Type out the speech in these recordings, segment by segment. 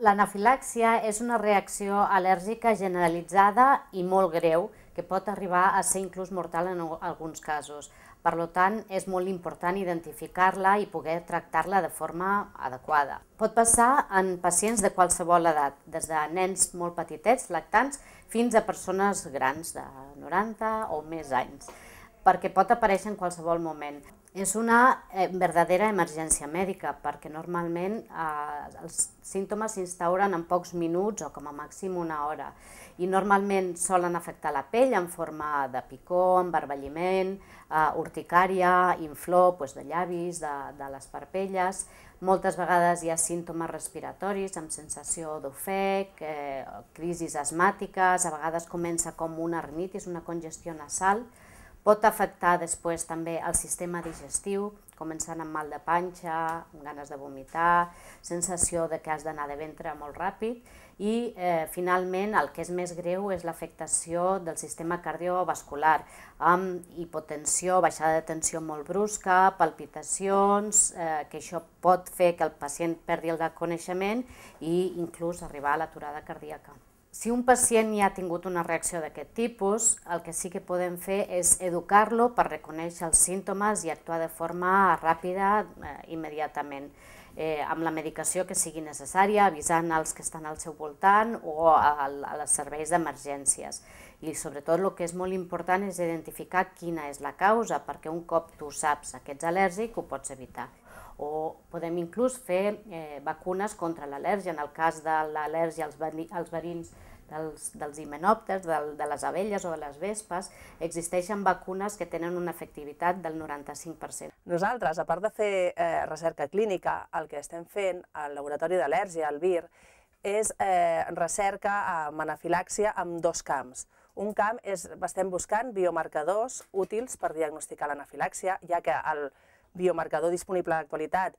L'anafilàxia és una reacció al·lèrgica generalitzada i molt greu que pot arribar a ser inclús mortal en alguns casos. Per tant, és molt important identificar-la i poder tractar-la de forma adequada. Pot passar en pacients de qualsevol edat, des de nens molt petitets, lactants, fins a persones grans de 90 o més anys perquè pot aparèixer en qualsevol moment. És una eh, verdadera emergència mèdica perquè normalment eh, els símptomes s'instauren en pocs minuts o com a màxim una hora i normalment solen afectar la pell en forma de picor, enbarballiment, eh, urticària, inflor pues, doncs, de llavis, de, de les parpelles. Moltes vegades hi ha símptomes respiratoris amb sensació d'ofec, eh, crisis asmàtiques, a vegades comença com una rinitis, una congestió nasal, Pot afectar després també el sistema digestiu, començant amb mal de panxa, amb ganes de vomitar, sensació de que has d'anar de ventre molt ràpid i eh, finalment el que és més greu és l'afectació del sistema cardiovascular amb hipotensió, baixada de tensió molt brusca, palpitacions, eh, que això pot fer que el pacient perdi el coneixement i inclús arribar a l'aturada cardíaca si un pacient ja ha tingut una reacció d'aquest tipus, el que sí que podem fer és educar-lo per reconèixer els símptomes i actuar de forma ràpida eh, immediatament eh, amb la medicació que sigui necessària, avisant els que estan al seu voltant o a, a les serveis d'emergències. I sobretot el que és molt important és identificar quina és la causa, perquè un cop tu saps que ets al·lèrgic ho pots evitar o podem inclús fer eh, vacunes contra l'al·lèrgia, en el cas de l'al·lèrgia als, als verins dels, dels himenòpters, del, de les abelles o de les vespes, existeixen vacunes que tenen una efectivitat del 95%. Nosaltres, a part de fer eh, recerca clínica, el que estem fent al Laboratori d'Al·lèrgia, al BIR, és eh, recerca amb eh, anafilàxia amb dos camps. Un camp és, estem buscant biomarcadors útils per diagnosticar l'anafilàxia, ja que el, biomarcador disponible a l'actualitat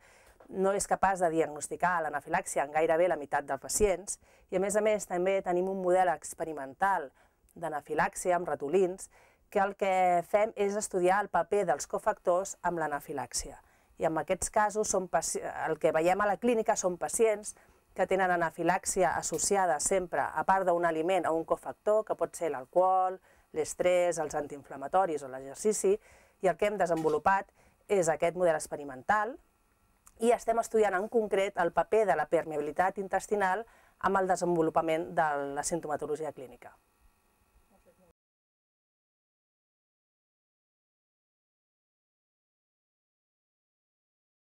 no és capaç de diagnosticar l'anafilàxia en gairebé la meitat dels pacients i, a més a més, també tenim un model experimental d'anafilàxia amb ratolins que el que fem és estudiar el paper dels cofactors amb l'anafilàxia. I en aquests casos són el que veiem a la clínica són pacients que tenen anafilàxia associada sempre, a part d'un aliment, a un cofactor, que pot ser l'alcohol, l'estrès, els antiinflamatoris o l'exercici, i el que hem desenvolupat és aquest model experimental i estem estudiant en concret el paper de la permeabilitat intestinal amb el desenvolupament de la sintomatologia clínica.